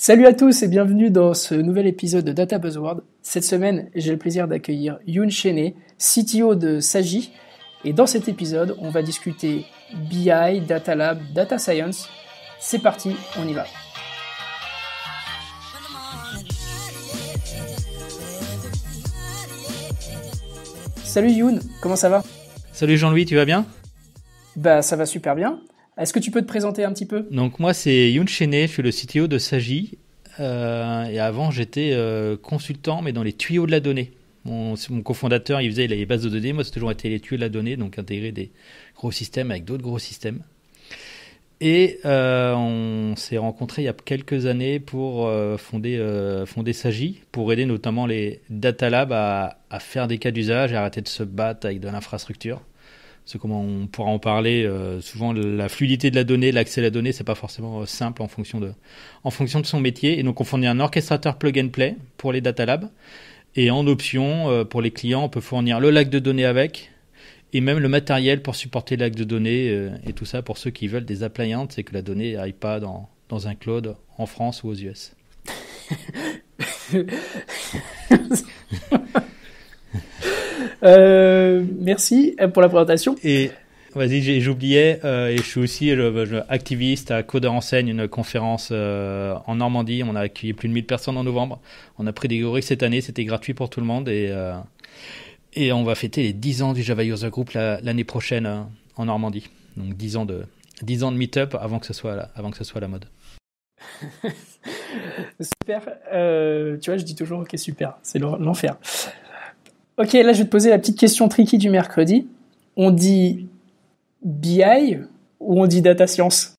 Salut à tous et bienvenue dans ce nouvel épisode de Data Buzzword. Cette semaine, j'ai le plaisir d'accueillir Yun Chene, CTO de Sagi. Et dans cet épisode, on va discuter BI, Data Lab, Data Science. C'est parti, on y va. Salut Yun, comment ça va Salut Jean-Louis, tu vas bien Bah ça va super bien. Est-ce que tu peux te présenter un petit peu Donc moi c'est Youn Cheney, je suis le CTO de Sagi. Euh, et avant j'étais euh, consultant mais dans les tuyaux de la donnée. Mon, cofondateur il faisait les bases de données, moi c'est toujours été les tuyaux de la donnée, donc intégrer des gros systèmes avec d'autres gros systèmes. Et euh, on s'est rencontrés il y a quelques années pour fonder, fonder Sagi, pour aider notamment les data labs à, à faire des cas d'usage à arrêter de se battre avec de l'infrastructure c'est comment on pourra en parler. Euh, souvent, la fluidité de la donnée, l'accès à la donnée, c'est pas forcément euh, simple en fonction de, en fonction de son métier. Et donc, on fournit un orchestrateur plug and play pour les data labs. Et en option, euh, pour les clients, on peut fournir le lac de données avec et même le matériel pour supporter le lac de données et tout ça pour ceux qui veulent des appliances et que la donnée n'aille pas dans, dans un cloud en France ou aux US. Euh, merci euh, pour la présentation. Et Vas-y, j'oubliais, euh, et je suis aussi activiste à Code Enseigne, une conférence en Normandie. On a accueilli plus de 1000 personnes en novembre. On a pris des gorilles cette année, c'était gratuit pour tout le monde. Et, et on va fêter les 10 ans du Java User Group l'année prochaine en Normandie. Donc 10 ans de, ans de meet-up avant, que ce soit avant que ce soit la mode. super. tu vois, je dis toujours, ok, super, c'est l'enfer. Ok, là je vais te poser la petite question tricky du mercredi. On dit BI ou on dit data science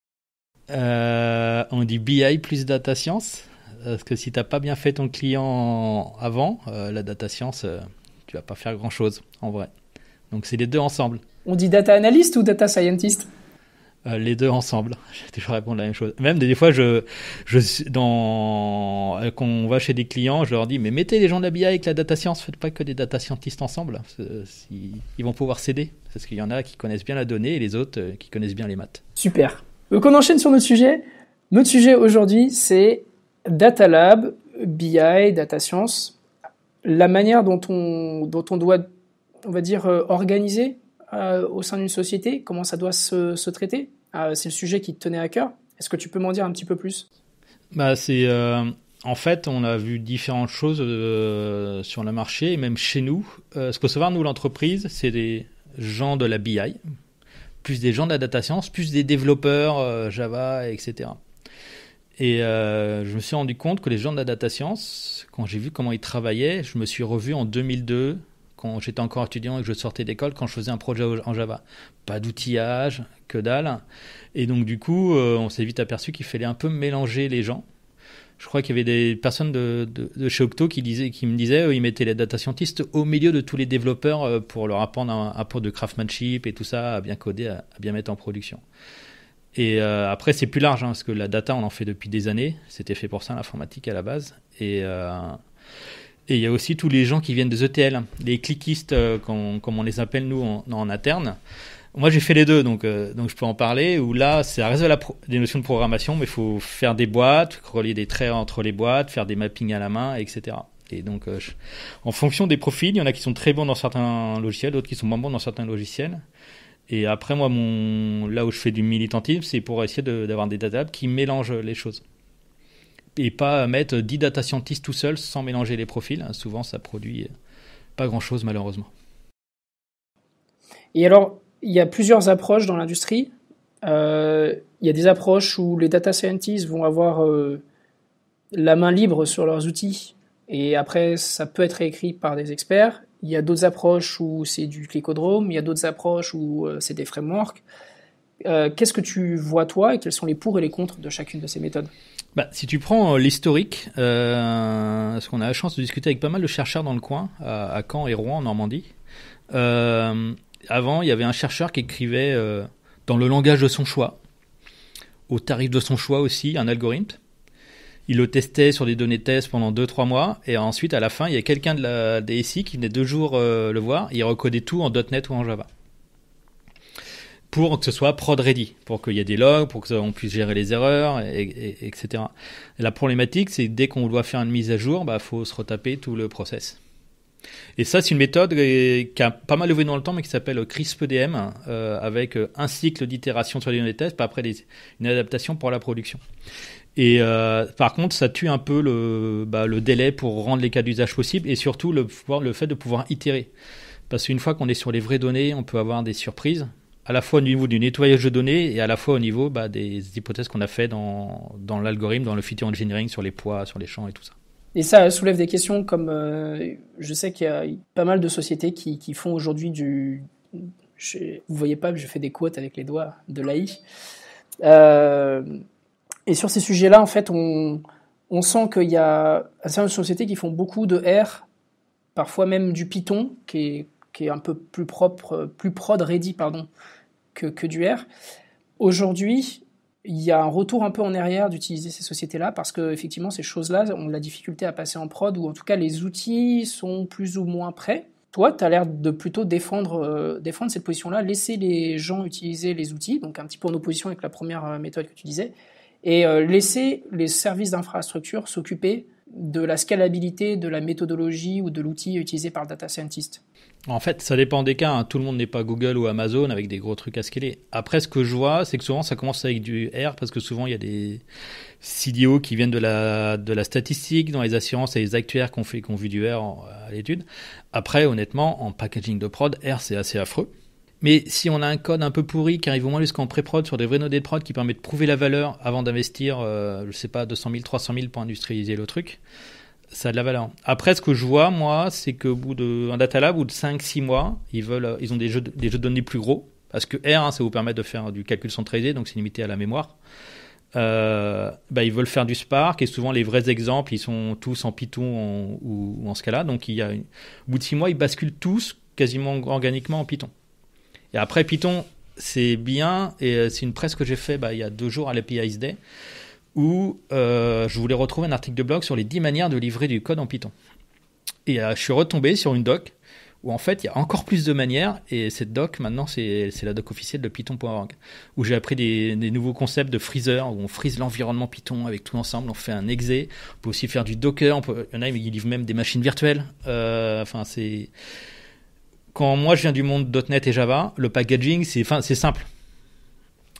euh, On dit BI plus data science. Parce que si t'as pas bien fait ton client avant, euh, la data science, euh, tu vas pas faire grand chose en vrai. Donc c'est les deux ensemble. On dit data analyst ou data scientist euh, les deux ensemble. Je toujours répondu la même chose. Même des, fois, je, je, dans, euh, quand on va chez des clients, je leur dis mais mettez les gens de la BI avec la data science, faites pas que des data scientists ensemble. Euh, ils vont pouvoir s'aider parce qu'il y en a qui connaissent bien la donnée et les autres qui connaissent bien les maths. Super. Donc on enchaîne sur notre sujet. Notre sujet aujourd'hui, c'est Data Lab, BI, Data Science. La manière dont on, on doit, on va dire, organiser euh, au sein d'une société, comment ça doit se, traiter. Ah, c'est le sujet qui te tenait à cœur. Est-ce que tu peux m'en dire un petit peu plus bah, c'est, euh, En fait, on a vu différentes choses euh, sur le marché, et même chez nous. ce qu'on faut savoir, nous, l'entreprise, c'est des gens de la BI, plus des gens de la data science, plus des développeurs Java, etc. Et je me suis rendu compte que les gens de la data science, quand j'ai vu comment ils travaillaient, je me suis revu en 2002 quand j'étais encore étudiant et que je sortais d'école, quand je faisais un projet en Java. Pas d'outillage, que dalle. Et donc, du coup, euh, on s'est vite aperçu qu'il fallait un peu mélanger les gens. Je crois qu'il y avait des personnes de, chez Octo qui, disaient, qui me disaient euh, ils mettaient les data scientists au milieu de tous les développeurs euh, pour leur apprendre un peu de craftsmanship et tout ça, à bien coder, à, bien mettre en production. Et après, c'est plus large, hein, parce que la data, on en fait depuis des années. C'était fait pour ça, l'informatique à la base. Et. Et il y a aussi tous les gens qui viennent des ETL, les cliquistes, euh, comme, on les appelle nous en, interne. Moi, j'ai fait les deux, donc, euh, donc je peux en parler. Où là, c'est à de la des notions de programmation, mais il faut faire des boîtes, relier des traits entre les boîtes, faire des mappings à la main, etc. Et donc, euh, en fonction des profils, il y en a qui sont très bons dans certains logiciels, d'autres qui sont moins bons dans certains logiciels. Et après, moi, mon... là où je fais du militantisme, c'est pour essayer d'avoir des data qui mélangent les choses et pas mettre 10 data scientists tout seuls sans mélanger les profils. Souvent, ça produit pas grand-chose, malheureusement. Et alors, il y a plusieurs approches dans l'industrie. Euh, il y a des approches où les data scientists vont avoir euh, la main libre sur leurs outils et après, ça peut être écrit par des experts. Il y a d'autres approches où c'est du clicodrome, il y a d'autres approches où euh, c'est des frameworks. Qu'est-ce que tu vois toi et quels sont les pour et les contre de chacune de ces méthodes bah, si tu prends euh, l'historique, euh, parce qu'on a la chance de discuter avec pas mal de chercheurs dans le coin, euh, à, Caen et Rouen, en Normandie. Euh, avant, il y avait un chercheur qui écrivait dans le langage de son choix, au tarif de son choix aussi, un algorithme. Il le testait sur des données de test pendant 2-3 mois, et ensuite, à la fin, il y a quelqu'un de la DSI qui venait deux jours le voir, il recodait tout en .NET ou en Java pour que ce soit prod ready, pour qu'il y ait des logs, pour qu'on puisse gérer les erreurs, et, etc. la problématique, c'est dès qu'on doit faire une mise à jour, il bah, faut se retaper tout le process. Et ça, c'est une méthode qui a pas mal évolué dans le temps, mais qui s'appelle CRISP-EDM, euh, avec euh, un cycle d'itération sur les données de test, puis après une adaptation pour la production. Et euh, par contre, ça tue un peu le, bah, le délai pour rendre les cas d'usage possibles, et surtout le, le fait de pouvoir itérer. Parce qu'une fois qu'on est sur les vraies données, on peut avoir des surprises à la fois au niveau du nettoyage de données et à la fois au niveau bah, des hypothèses qu'on a fait dans, dans l'algorithme, dans le feature engineering sur les poids, sur les champs et tout ça. Et ça soulève des questions comme euh, je sais qu'il y a pas mal de sociétés qui, qui font aujourd'hui du. Je, vous voyez pas, que je fais des quotes avec les doigts de l'AI. Euh, et sur ces sujets-là, en fait, on, on sent qu'il y a un sociétés qui font beaucoup de R, parfois même du Python, qui est, qui est un peu plus propre, plus prod ready, pardon, que, que du R. Aujourd'hui, il y a un retour un peu en arrière d'utiliser ces sociétés-là parce que effectivement ces choses-là ont de la difficulté à passer en prod ou en tout cas les outils sont plus ou moins prêts. Toi, tu as l'air de plutôt défendre, euh, défendre cette position-là, laisser les gens utiliser les outils, donc un petit peu en opposition avec la première euh, méthode que tu disais, et euh, laisser les services d'infrastructure s'occuper de la scalabilité de la méthodologie ou de l'outil utilisé par le data scientist En fait, ça dépend des cas. Hein. Tout le monde n'est pas Google ou Amazon avec des gros trucs à scaler. Après, ce que je vois, c'est que souvent, ça commence avec du R parce que souvent, il y a des CDO qui viennent de la, de la statistique, dans les assurances et les actuaires qu'on fait, vu du R à l'étude. Après, honnêtement, en packaging de prod, R, c'est assez affreux. Mais si on a un code un peu pourri qui arrive au moins jusqu'en pré-prod sur des vrais nodes de prod qui permet de prouver la valeur avant d'investir, je euh, je sais pas, 200 000, 300 000 pour industrialiser le truc, ça a de la valeur. Après, ce que je vois, moi, c'est qu'au bout d'un data lab, au bout de 5-6 mois, ils, veulent, euh, ils ont des jeux, de, des jeux de données plus gros. Parce que R, hein, ça vous permet de faire du calcul centralisé, donc c'est limité à la mémoire. Euh, bah, ils veulent faire du Spark et souvent les vrais exemples ils sont tous en Python ou, en Scala donc il y au bout de 6 mois ils basculent tous quasiment organiquement en Python et après, Python, c'est bien. Et euh, c'est une presse que j'ai fait bah, il y a deux jours à l'API Day où euh, je voulais retrouver un article de blog sur les 10 manières de livrer du code en Python. Et euh, je suis retombé sur une doc où en fait il y a encore plus de manières et cette doc maintenant c'est la doc officielle de python.org où j'ai appris des, nouveaux concepts de freezer où on freeze l'environnement Python avec tout l'ensemble on fait un exe, on peut aussi faire du Docker, on peut, il y en a qui livrent même des machines virtuelles, enfin c'est quand moi je viens du monde .NET et Java, le packaging, c'est simple.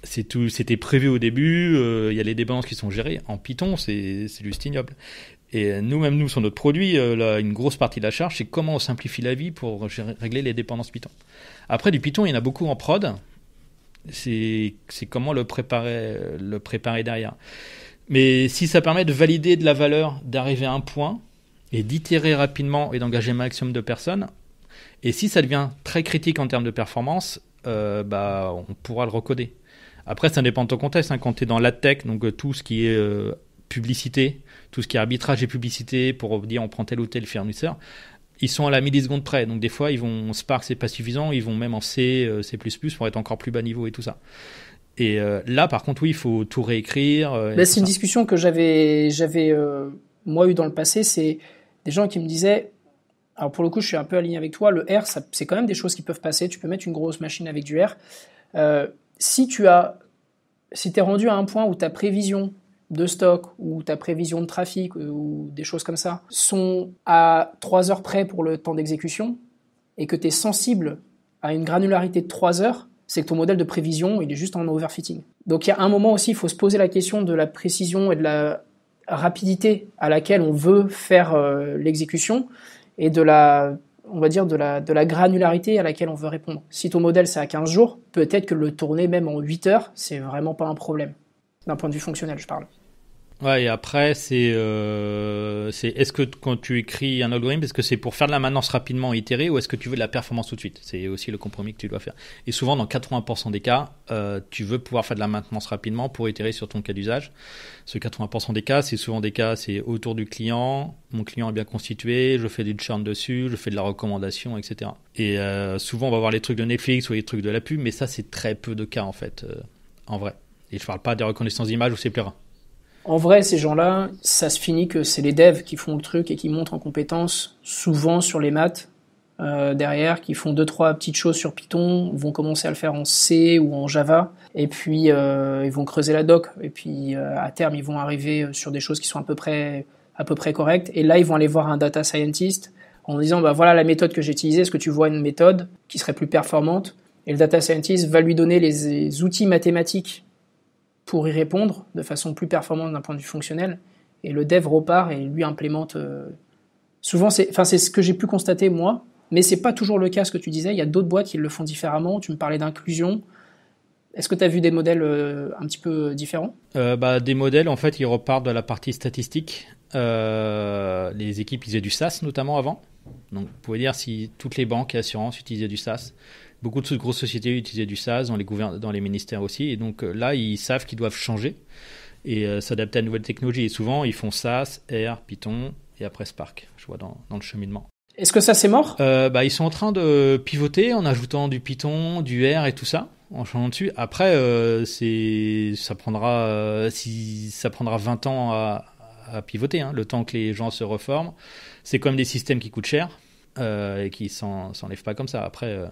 C'est tout, c'était prévu au début. Euh, il y a les dépendances qui sont gérées en Python, c'est juste ignoble. Et nous, même nous, sur notre produit, euh, une grosse partie de la charge, c'est comment on simplifie la vie pour régler les dépendances Python. Après, du Python, il y en a beaucoup en prod. C'est comment le préparer, le préparer derrière. Mais si ça permet de valider de la valeur, d'arriver à un point et d'itérer rapidement et d'engager un maximum de personnes, et si ça devient très critique en termes de performance, euh, bah, on pourra le recoder. Après, ça dépend de ton contexte. Hein. Quand tu es dans la tech, donc euh, tout ce qui est euh, publicité, tout ce qui est arbitrage et publicité pour dire on prend tel ou tel fournisseur, ils sont à la milliseconde près. Donc des fois, ils vont Spark, c'est pas suffisant, ils vont même en C, C++ pour être encore plus bas niveau et tout ça. Et là, par contre, oui, il faut tout réécrire. c'est une discussion que j'avais, j'avais moi eu dans le passé. C'est des gens qui me disaient alors pour le coup, je suis un peu aligné avec toi. Le R, c'est quand même des choses qui peuvent passer. Tu peux mettre une grosse machine avec du R. Euh, si tu as, si es rendu à un point où ta prévision de stock ou ta prévision de trafic ou des choses comme ça sont à 3 heures près pour le temps d'exécution et que tu es sensible à une granularité de 3 heures, c'est que ton modèle de prévision, il est juste en overfitting. Donc il y a un moment aussi, il faut se poser la question de la précision et de la rapidité à laquelle on veut faire euh, l'exécution et de la, on va dire, de la, de la granularité à laquelle on veut répondre. Si ton modèle c'est à 15 jours, peut-être que le tourner même en 8 heures, c'est vraiment pas un problème. D'un point de vue fonctionnel, je parle. Ouais, et après, c'est euh, est, ce que quand tu écris un algorithme, est-ce que c'est pour faire de la maintenance rapidement itérée ou est-ce que tu veux de la performance tout de suite C'est aussi le compromis que tu dois faire. Et souvent, dans 80% des cas, euh, tu veux pouvoir faire de la maintenance rapidement pour itérer sur ton cas d'usage. Ce 80% des cas, c'est souvent des cas, c'est autour du client, mon client est bien constitué, je fais du churn dessus, je fais de la recommandation, etc. Et euh, souvent, on va voir les trucs de Netflix ou les trucs de la pub, mais ça, c'est très peu de cas en fait, euh, en vrai. Et je parle pas des reconnaissances d'images ou c'est rien en vrai, ces gens-là, ça se finit que c'est les devs qui font le truc et qui montrent en compétence, souvent sur les maths, euh, derrière, qui font deux trois petites choses sur Python, vont commencer à le faire en C ou en Java, et puis euh, ils vont creuser la doc, et puis euh, à terme ils vont arriver sur des choses qui sont à peu près correctes, et là ils vont aller voir un data scientist en disant bah voilà la méthode que j'ai utilisée, est-ce que tu vois une méthode qui serait plus performante Et le data scientist va lui donner les outils mathématiques pour y répondre de façon plus performante d'un point de vue fonctionnel. Et le dev repart et lui implémente. Euh, souvent, c'est enfin, ce que j'ai pu constater moi, mais c'est pas toujours le cas ce que tu disais. Il y a d'autres boîtes qui le font différemment. Tu me parlais d'inclusion. Est-ce que tu as vu des modèles euh, un petit peu différents euh, bah, Des modèles, en fait, ils repartent de la partie statistique. les équipes avaient du SaaS notamment avant. Donc, vous pouvez dire si toutes les banques et assurances utilisaient du SaaS. Beaucoup de grosses sociétés utilisaient du SaaS, dans les, dans les ministères aussi. Et donc euh, là, ils savent qu'ils doivent changer et euh, s'adapter à de nouvelles technologies. Et souvent, ils font SaaS, R, Python et après Spark, je vois dans, le cheminement. Est-ce que ça, c'est mort euh, bah, Ils sont en train de pivoter en ajoutant du Python, du R et tout ça, en changeant dessus. Après, ça, prendra, si, ça prendra 20 ans à, pivoter, hein, le temps que les gens se reforment. C'est comme des systèmes qui coûtent cher euh, et qui s'enlève pas comme ça. Après, euh,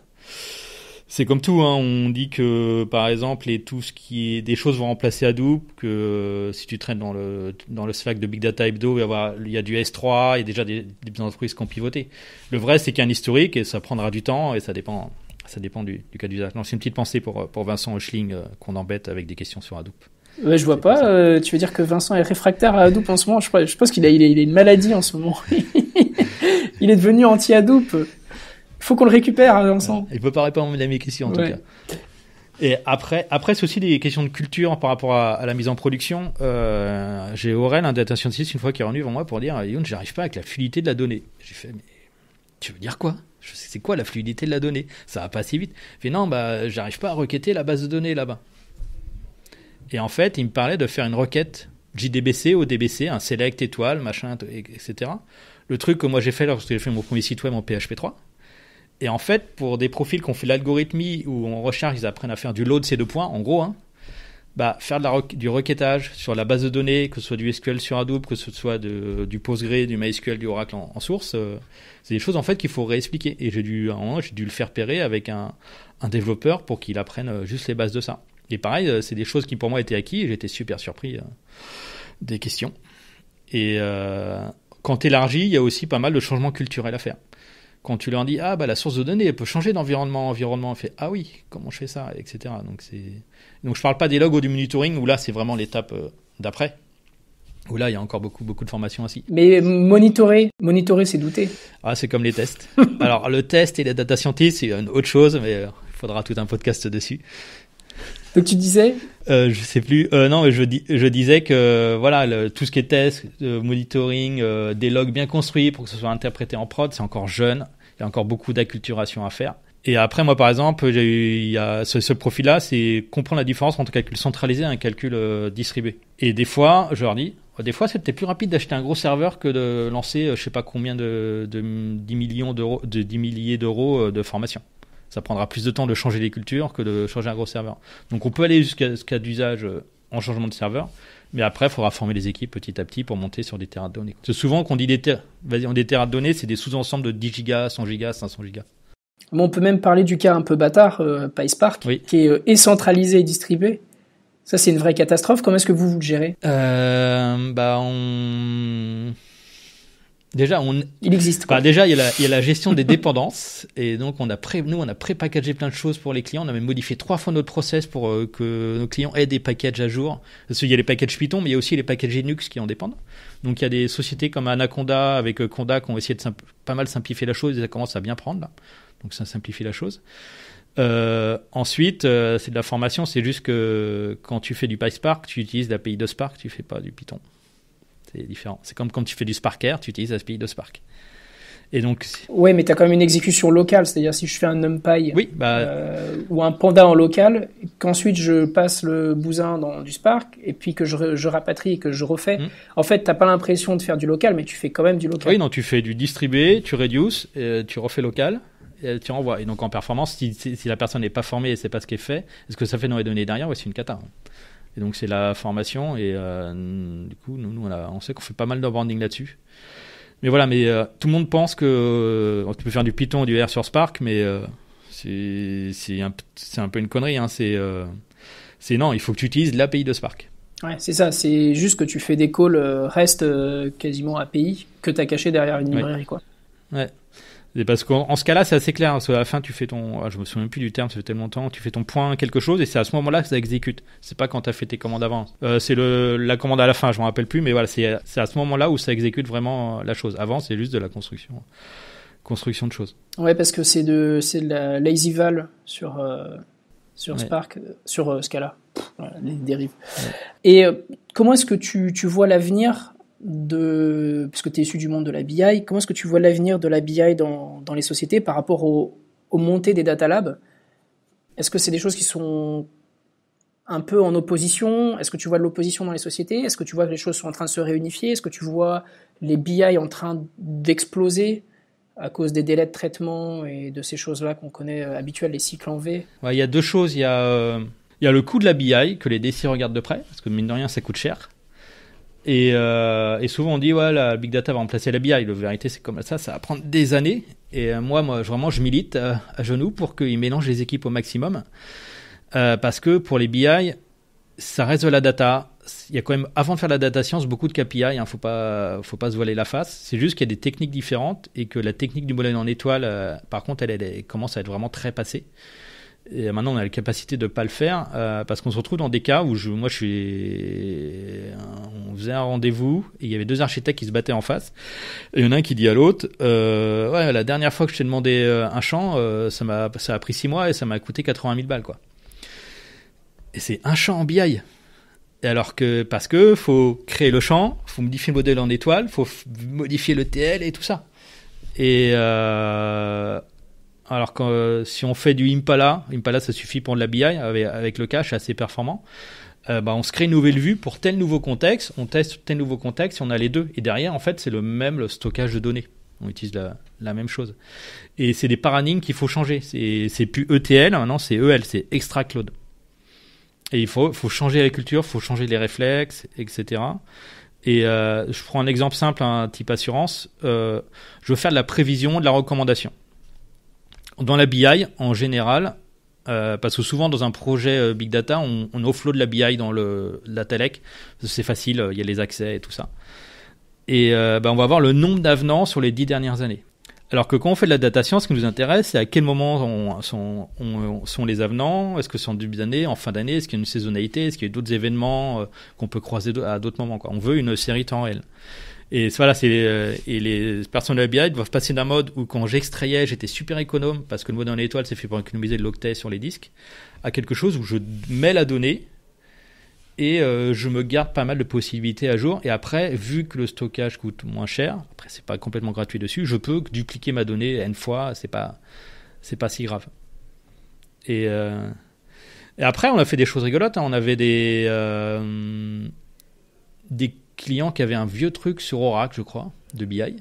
c'est comme tout. Hein. On dit que, par exemple, et tout ce qui est, des choses vont remplacer Hadoop. Que euh, si tu traînes dans le dans le Slack de Big Data Hebdo, il y a du S3 il y a déjà des, entreprises qui ont pivoté. Le vrai, c'est qu'il y a un historique et ça prendra du temps et ça dépend. Ça dépend du, cas d'usage. C'est une petite pensée pour, pour Vincent Hochling qu'on embête avec des questions sur Hadoop je vois pas. Euh, tu veux dire que Vincent est réfractaire à Hadoop en ce moment Je, je pense qu'il a, il une maladie en ce moment. il est devenu anti-Hadoop. Il faut qu'on le récupère, euh, Vincent. Il il peut pas répondre à mes questions en tout cas. Et après, après c'est aussi des questions de culture par rapport à, la mise en production. Euh, j'ai Aurèle, un data scientist, une fois qui est revenu devant moi pour dire Youn, j'arrive pas avec la fluidité de la donnée. J'ai fait Mais tu veux dire quoi C'est quoi la fluidité de la donnée Ça va pas si vite. Il fait Non, bah, j'arrive pas à requêter la base de données là-bas. Et en fait, il me parlait de faire une requête JDBC, DBC, un select étoile, machin, etc. Le truc que moi j'ai fait lorsque j'ai fait mon premier site web en PHP 3. Et en fait, pour des profils qu'on fait l'algorithmie, ou on recherche, ils apprennent à faire du load ces deux points, en gros, hein. bah, faire la, du requêtage sur la base de données, que ce soit du SQL sur Hadoop, que ce soit du PostgreSQL, du MySQL, du Oracle en, source, euh, c'est des choses en fait qu'il faut réexpliquer. Et j'ai dû, dû le faire pérer avec un développeur pour qu'il apprenne euh, juste les bases de ça. Et pareil, euh, c'est des choses qui pour moi étaient acquises j'étais super surpris euh, des questions. Et euh, quand tu élargis, il y a aussi pas mal de changements culturels à faire. Quand tu leur dis, ah bah la source de données, peut changer d'environnement environnement, on fait, ah oui, comment je fais ça, etc. Donc, Donc je parle pas des logs ou du monitoring, où là c'est vraiment l'étape d'après, où là, il y a encore beaucoup, beaucoup de formations aussi. Mais monitorer, monitorer, c'est douter. Ah, c'est comme les tests. Alors, le test et la data scientist, c'est une autre chose, mais il faudra tout un podcast dessus tu disais euh, je sais plus. Euh, non, je, dis, je disais que voilà, tout ce qui est test, euh, monitoring, euh, des logs bien construits pour que ce soit interprété en prod, c'est encore jeune. Il y a encore beaucoup d'acculturation à faire. Et après, moi, par exemple, j'ai eu il ce, profil-là, c'est comprendre la différence entre calcul centralisé et un calcul distribué. Et des fois, je leur dis, des fois, c'était plus rapide d'acheter un gros serveur que de lancer, je sais pas combien de, de 10 millions d'euros, de 10 milliers d'euros de formation ça prendra plus de temps de changer les cultures que de changer un gros serveur. Donc on peut aller jusqu'à ce cas d'usage euh, en changement de serveur, mais après, il faudra former les équipes petit à petit pour monter sur des terras de données. C'est souvent qu'on dit des, ter des terras de données, c'est des sous-ensembles de 10 gigas, 100 gigas, 500 gigas. on peut même parler du cas un peu bâtard, euh, PySpark, qui est, euh, centralisé et distribué. Ça, c'est une vraie catastrophe. Comment est-ce que vous, vous le gérez euh, bah, on... Déjà, on... il existe. déjà, il y, a la, gestion des dépendances. Et donc, on a pré... nous, on a pré-packagé plein de choses pour les clients. On a même modifié trois fois notre process pour euh, que nos clients aient des packages à jour. Parce qu'il y a les packages Python, mais il y a aussi les packages Linux qui en dépendent. Donc, il y a des sociétés comme Anaconda avec euh, Conda qui ont essayé de pas mal simplifier la chose. Et ça commence à bien prendre, Donc, ça simplifie la chose. Euh, ensuite, c'est de la formation. C'est juste que quand tu fais du PySpark, tu utilises l'API de Spark, tu fais pas du Python. C'est différent. C'est comme quand tu fais du Spark Air, tu utilises API de Spark. Et donc. Ouais, mais tu as quand même une exécution locale, c'est-à-dire si je fais un numpy oui, bah, euh, ou un panda en local, qu'ensuite je passe le bousin dans du Spark et puis que je, je rapatrie et que je refais. Hmm. En fait, t'as pas l'impression de faire du local, mais tu fais quand même du local. Oui, non, tu fais du distribué, tu réduis, euh, tu refais local. Et tu renvoies. Et donc en performance, si, si, la personne n'est pas formée et sait pas ce qui est fait, ce que ça fait dans les données derrière c'est une cata. Hein donc c'est la formation et euh, du coup nous, on, sait qu'on fait pas mal de branding là-dessus. Mais voilà, mais euh, tout le monde pense que euh, tu peux faire du Python ou du R sur Spark, mais c'est, c'est, un, peu une connerie. Hein, c'est, c'est non, il faut que tu utilises l'API de Spark. Ouais, c'est ça, c'est juste que tu fais des calls REST quasiment API que tu as caché derrière une librairie. Quoi. Ouais parce qu'en ce cas-là, c'est assez clair. Hein, à la fin, tu fais ton. Ah, je me souviens plus du terme, ça fait tellement temps. Tu fais ton point, quelque chose, et c'est à ce moment-là que ça exécute. C'est pas quand tu as fait tes commandes avant. Euh, c'est la commande à la fin, je m'en rappelle plus, mais voilà, c'est à ce moment-là où ça exécute vraiment euh, la chose. Avant, c'est juste de la construction construction de choses. Ouais, parce que c'est de, de la lazy val sur, euh, sur Spark, sur Scala, les dérives. Et comment est-ce que tu, tu vois l'avenir de, puisque tu es issu du monde de la BI, comment est-ce que tu vois l'avenir de la BI dans, dans, les sociétés par rapport au, aux montées des data labs Est-ce que c'est des choses qui sont un peu en opposition Est-ce que tu vois de l'opposition dans les sociétés Est-ce que tu vois que les choses sont en train de se réunifier Est-ce que tu vois les BI en train d'exploser à cause des délais de traitement et de ces choses-là qu'on connaît euh, habituellement les cycles en V Il y a deux choses. Il y a, euh, il y a le coût de la BI que les DC regardent de près, parce que mine de rien, ça coûte cher. Euh, et, souvent on dit ouais la big data va remplacer la BI. La vérité c'est comme ça, ça va prendre des années. Et euh, moi, moi vraiment je milite euh, à, genoux pour qu'ils mélangent les équipes au maximum. parce que pour les BI, ça reste de la data. Il y a quand même, avant de faire la data science, beaucoup de KPI. Il hein. ne faut pas, faut pas se voiler la face. C'est juste qu'il y a des techniques différentes et que la technique du modèle en étoile, par contre, elle, elle, commence à être vraiment très passée. Et maintenant, on a la capacité de ne pas le faire euh, parce qu'on se retrouve dans des cas où je, moi, je suis. On faisait un rendez-vous et il y avait deux architectes qui se battaient en face. Et il y en a un qui dit à l'autre euh, Ouais, la dernière fois que je t'ai demandé euh, un champ, ça, m'a, ça a pris six mois et ça m'a coûté 80 000 balles, quoi. Et c'est un champ en BI. alors que, parce que faut créer le champ, faut modifier le modèle en étoile, faut modifier le TL et tout ça. Et. Alors que euh, si on fait du Impala, Impala ça suffit pour de la BI avec, le cache assez performant. Euh, bah, on se crée une nouvelle vue pour tel nouveau contexte, on teste tel nouveau contexte, et on a les deux. Et derrière, en fait, c'est le même stockage de données. On utilise la, même chose. Et c'est des paradigmes qu'il faut changer. C'est plus ETL, maintenant c'est EL, c'est Extra Cloud. Et il faut, faut changer la culture, faut changer les réflexes, etc. Et euh, je prends un exemple simple, un type assurance. je veux faire de la prévision, de la recommandation dans la BI en général, euh, parce que souvent dans un projet euh, big data, on, on offload la BI dans le la c'est facile, euh, il y a les accès et tout ça. Et bah, on va voir le nombre d'avenants sur les dix dernières années. Alors que quand on fait de la data science, ce qui nous intéresse, c'est à quel moment sont, sont, les avenants, est-ce que c'est en début d'année, en fin d'année, est-ce qu'il y a une saisonnalité, est-ce qu'il y a d'autres événements qu'on peut croiser à d'autres moments. On veut une série temps réel. Et voilà, c'est euh, et les personnes de la BI doivent passer d'un mode où quand j'extrayais, j'étais super économe parce que le mode dans étoile c'est fait pour économiser de l'octet sur les disques, à quelque chose où je mets la donnée et euh, je me garde pas mal de possibilités à jour. Et après, vu que le stockage coûte moins cher, après c'est pas complètement gratuit dessus, je peux dupliquer ma donnée n fois. C'est pas c'est pas si grave. Et, euh, après, on a fait des choses rigolotes. Hein. On avait des des client qui avait un vieux truc sur Oracle, je crois, de BI.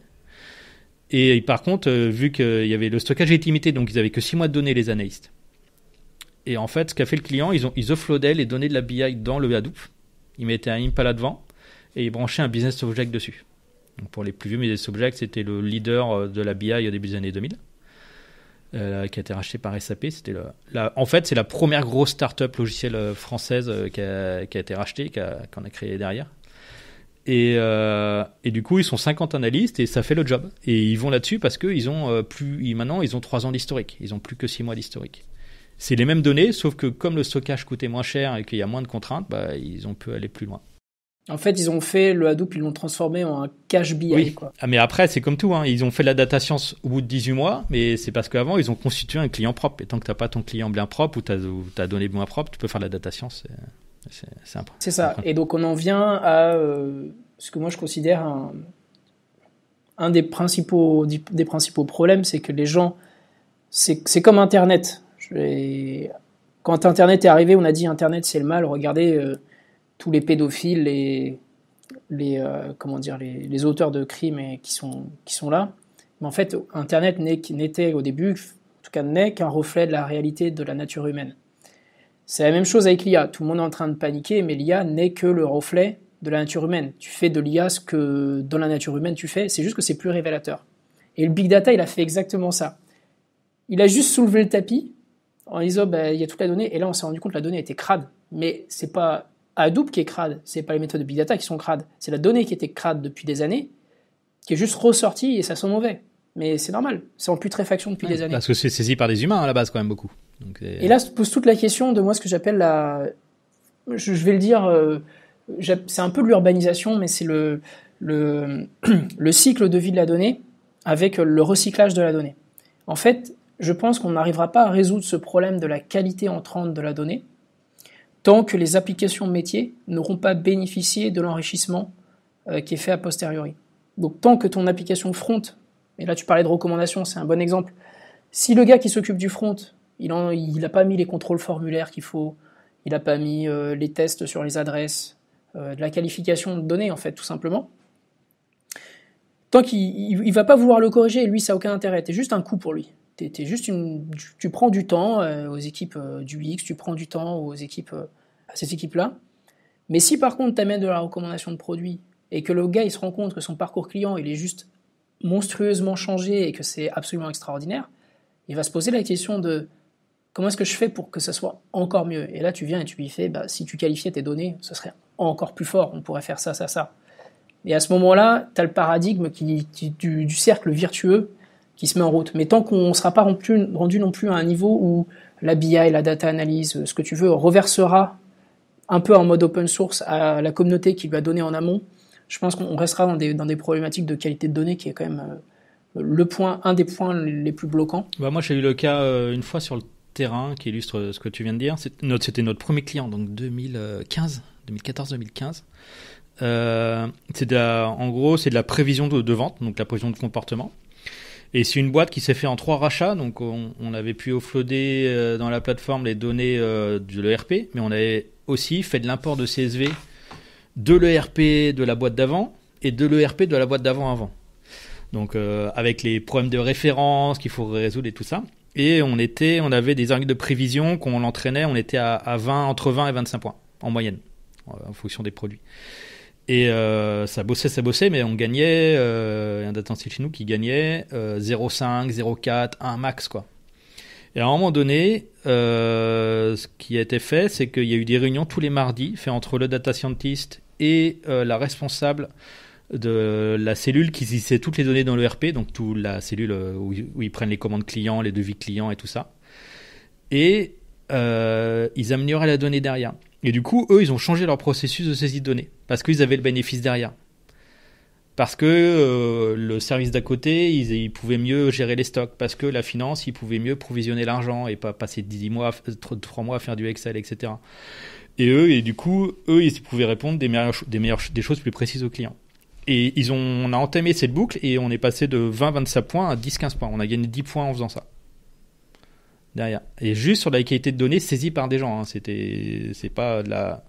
Et par contre, euh, vu qu'il y avait le stockage est limité, donc ils n'avaient que 6 mois de données les analystes. Et en fait, ce qu'a fait le client, ils, ont, ils offloadaient les données de la BI dans le Hadoop. Ils mettaient un Impala devant et ils branchaient un business object dessus. Donc pour les plus vieux business object, c'était le leader euh, de la BI au début des années 2000, euh, qui a été racheté par SAP. C'était la, en fait, c'est la première grosse start-up logicielle française qui a, été rachetée, qu'on a créée derrière. Euh, et, du coup, ils sont 50 analystes et ça fait le job. Et ils vont là-dessus parce qu'ils ont euh, plus, maintenant, ils ont 3 ans d'historique. Ils ont plus que 6 mois d'historique. C'est les mêmes données, sauf que comme le stockage coûtait moins cher et qu'il y a moins de contraintes, bah, ils ont pu aller plus loin. En fait, ils ont fait le Hadoop, ils l'ont transformé en un cache BI. Oui. Ah, mais après, c'est comme tout. Hein. Ils ont fait la data science au bout de 18 mois, mais c'est parce qu'avant, ils ont constitué un client propre. Et tant que tu n'as pas ton client bien propre ou tu as, as, donné bien propre, tu peux faire la data science. Euh. C'est ça. Et donc on en vient à euh, ce que moi je considère un, des, principaux, des principaux problèmes, c'est que les gens, c'est comme Internet. quand Internet est arrivé, on a dit Internet c'est le mal. Regardez euh, tous les pédophiles, les, les euh, comment dire, les, auteurs de crimes qui sont qui sont là. Mais en fait, Internet n'était au début, en tout cas n'est qu'un reflet de la réalité de la nature humaine. C'est la même chose avec l'IA. Tout le monde est en train de paniquer, mais l'IA n'est que le reflet de la nature humaine. Tu fais de l'IA ce que dans la nature humaine tu fais, c'est juste que c'est plus révélateur. Et le big data, il a fait exactement ça. Il a juste soulevé le tapis en disant, bah, il y a toute la donnée, et là on s'est rendu compte que la donnée était crade. Mais c'est pas Hadoop qui est crade, c'est pas les méthodes de big data qui sont crades, c'est la donnée qui était crade depuis des années, qui est juste ressortie et ça sent mauvais. Mais c'est normal, c'est en putréfaction depuis des années. Parce que c'est saisi par des humains à la base quand même beaucoup. Euh, et là se pose toute la question de moi ce que j'appelle la. Je, vais le dire, euh, c'est un peu l'urbanisation, mais c'est le, le, cycle de vie de la donnée avec le recyclage de la donnée. En fait, je pense qu'on n'arrivera pas à résoudre ce problème de la qualité entrante de la donnée tant que les applications métiers n'auront pas bénéficié de l'enrichissement euh, qui est fait a posteriori. Donc tant que ton application front, et là tu parlais de recommandation c'est un bon exemple, si le gars qui s'occupe du front il n'a pas mis les contrôles formulaires qu'il faut, il n'a pas mis euh, les tests sur les adresses, euh, de la qualification de données en fait, tout simplement. Tant qu'il ne va pas vouloir le corriger, lui, ça n'a aucun intérêt. C'est juste un coup pour lui. juste tu, prends du temps euh, aux équipes du X, tu prends du temps aux équipes, à ces équipes-là. Mais si par contre tu amènes de la recommandation de produit et que le gars il se rend compte que son parcours client il est juste monstrueusement changé et que c'est absolument extraordinaire, il va se poser la question de Comment est-ce que je fais pour que ça soit encore mieux Et là, tu viens et tu lui fais, bah, si tu qualifiais tes données, ce serait encore plus fort, on pourrait faire ça, ça, ça. Et à ce moment-là, tu as le paradigme qui, du, cercle virtueux qui se met en route. Mais tant qu'on ne sera pas rendu, non plus à un niveau où la BI, la data analyse, ce que tu veux, reversera un peu en mode open source à la communauté qui lui a donné en amont, je pense qu'on restera dans des, problématiques de qualité de données qui est quand même euh, le point, un des points les plus bloquants. Bah moi, j'ai eu le cas euh, une fois sur le terrain qui illustre ce que tu viens de dire. C'était notre, notre premier client, donc 2015, 2014-2015. Euh, c'est en gros, c'est de la prévision de, vente, donc la prévision de comportement. Et c'est une boîte qui s'est fait en trois rachats, donc on, avait pu offloader euh, dans la plateforme les données euh, de l'ERP, mais on avait aussi fait de l'import de CSV de l'ERP de la boîte d'avant et de l'ERP de la boîte d'avant avant. Donc avec les problèmes de référence qu'il faut résoudre et tout ça. Et on était, on avait des angles de prévision, qu'on l'entraînait, on était à, 20, entre 20 et 25 points, en moyenne, en fonction des produits. Et euh, ça bossait, ça bossait, mais on gagnait, il euh, y a un scientist chez nous qui gagnait 0,5, 0,4, 1 max, quoi. Et à un moment donné, euh, ce qui a été fait, c'est qu'il y a eu des réunions tous les mardis, fait entre le data scientist et la responsable de la cellule qui saisissait toutes les données dans le RP, donc toute la cellule euh, où, ils prennent les commandes clients, les devis clients et tout ça. Et euh, ils amélioraient la donnée derrière. Et du coup, eux, ils ont changé leur processus de saisie de données parce qu'ils avaient le bénéfice derrière. Parce que euh, le service d'à côté, ils, pouvaient mieux gérer les stocks. Parce que la finance, ils pouvaient mieux provisionner l'argent et pas passer 10 mois, 3 mois à faire du Excel, etc. Et eux, et du coup, eux, ils pouvaient répondre des, meilleures, des, des choses plus précises aux clients. Et ils ont, on a entamé cette boucle et on est passé de 20-25 points à 10-15 points. On a gagné 10 points en faisant ça. Derrière. Et juste sur la qualité de données saisie par des gens. Hein. C'était, c'est pas de la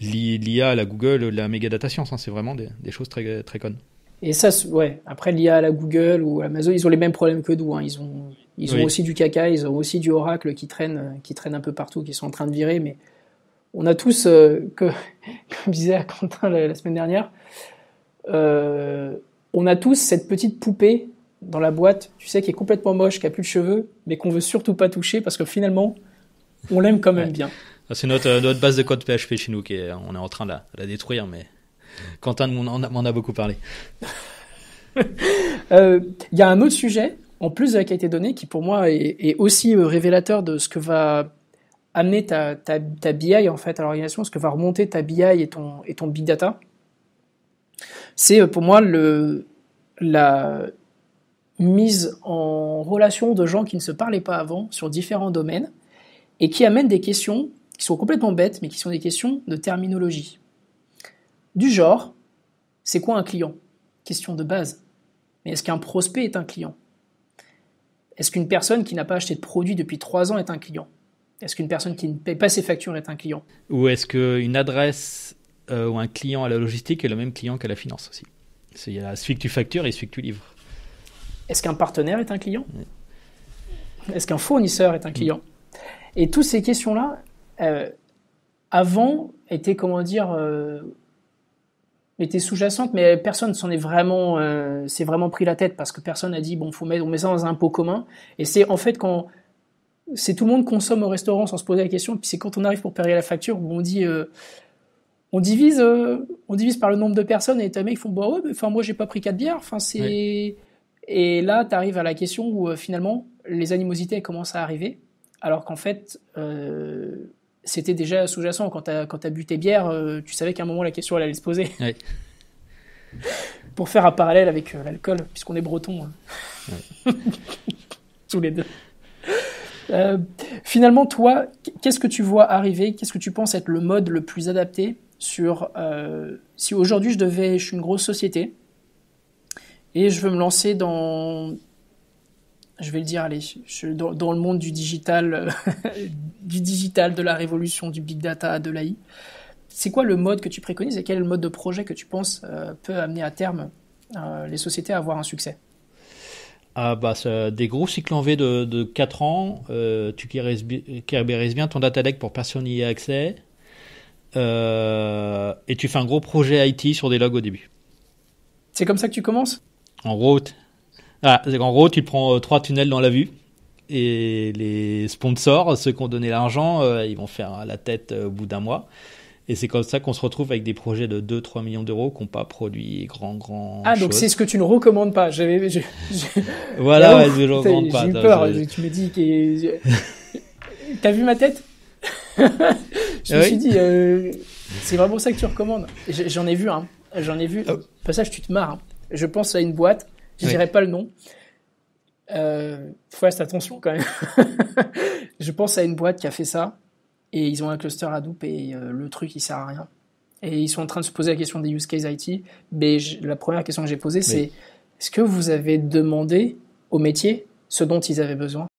l'IA, la Google, la méga data science. Hein. C'est vraiment des, choses très, très connes. Et ça, ouais. Après l'IA, la Google ou Amazon, ils ont les mêmes problèmes que nous. Hein. Ils ont, ils ont aussi du caca, ils ont aussi du Oracle qui traîne, qui traîne un peu partout, qui sont en train de virer. Mais on a tous, que, euh, comme disait Quentin la semaine dernière, euh, on a tous cette petite poupée dans la boîte, tu sais, qui est complètement moche, qui a plus de cheveux, mais qu'on veut surtout pas toucher parce que finalement, on l'aime quand même bien. Ah, c'est notre, euh, notre, base de code PHP chez nous qui est, on est en train de la, détruire, mais Quentin m'en a, a, beaucoup parlé. Euh, il y a un autre sujet, en plus de la qualité donnée, qui pour moi est, aussi révélateur de ce que va amener ta, ta, BI en fait à l'organisation, ce que va remonter ta BI et ton, et ton big data c'est euh, pour moi la mise en relation de gens qui ne se parlaient pas avant sur différents domaines et qui amènent des questions qui sont complètement bêtes, mais qui sont des questions de terminologie. Du genre, c'est quoi un client Question de base. Mais est-ce qu'un prospect est un client Est-ce qu'une personne qui n'a pas acheté de produit depuis trois ans est un client Est-ce qu'une personne qui ne paie pas ses factures est un client Ou est-ce qu'une adresse euh, ou un client à la logistique est le même client qu'à la finance aussi. Il y a celui que tu factures et celui que tu livres. Est-ce qu'un partenaire est un client Est-ce qu'un fournisseur est un mm. client Et toutes ces questions-là, euh, avant, étaient, comment dire, euh, étaient sous-jacentes, mais personne s'en est vraiment, s'est vraiment pris la tête parce que personne n'a dit, bon, faut mettre, on met ça dans un pot commun. Et c'est en fait quand c'est tout le monde consomme au restaurant sans se poser la question. Puis c'est quand on arrive pour payer la facture où on dit on divise, euh, on divise par le nombre de personnes et t'as mecs qui font bah enfin moi j'ai pas pris quatre bières. Enfin c'est et là tu arrives à la question où euh, finalement les animosités commencent à arriver, alors qu'en fait euh, c'était déjà sous-jacent quand t'as quand as bu tes bières, tu savais qu'à un moment la question allait se poser. Pour faire un parallèle avec l'alcool, puisqu'on est breton hein. tous les deux. finalement, toi, qu'est-ce que tu vois arriver Qu'est-ce que tu penses être le mode le plus adapté sur euh, si aujourd'hui je devais, je suis une grosse société et je veux me lancer dans, je vais le dire, allez, dans, le monde du digital, euh, du digital, de la révolution, du big data, de l'AI. C'est quoi le mode que tu préconises et quel est le mode de projet que tu penses euh, peut amener à terme les sociétés à avoir un succès ah bah, des gros cycles en V de, 4 ans, tu kerberises bien ton data deck pour personne n'y accès, euh, et tu fais un gros projet IT sur des logs au début. C'est comme ça que tu commences En route. Ah, en route, tu prends euh, trois tunnels dans la vue et les sponsors, ceux qui ont donné l'argent, euh, ils vont faire la tête au bout d'un mois. Et c'est comme ça qu'on se retrouve avec des projets de 2-3 millions d'euros qui n'ont pas produit grand, grand. Ah, donc c'est ce que tu ne recommandes pas. voilà, je ne recommande pas. J'ai eu peur. Tu me dis que. T'as vu ma tête Je me ah suis dit, euh, c'est vraiment ça que tu recommandes. J'en ai vu Hein. J'en ai vu. Ah passage, tu te marres. Hein. Je pense à une boîte. Je dirais pas le nom. Euh, faut attention quand même. je pense à une boîte qui a fait ça et ils ont un cluster à Hadoop et euh, le truc il sert à rien. Et ils sont en train de se poser la question des use cases IT. Mais la première question que j'ai posée, c'est est-ce que vous avez demandé au métier ce dont ils avaient besoin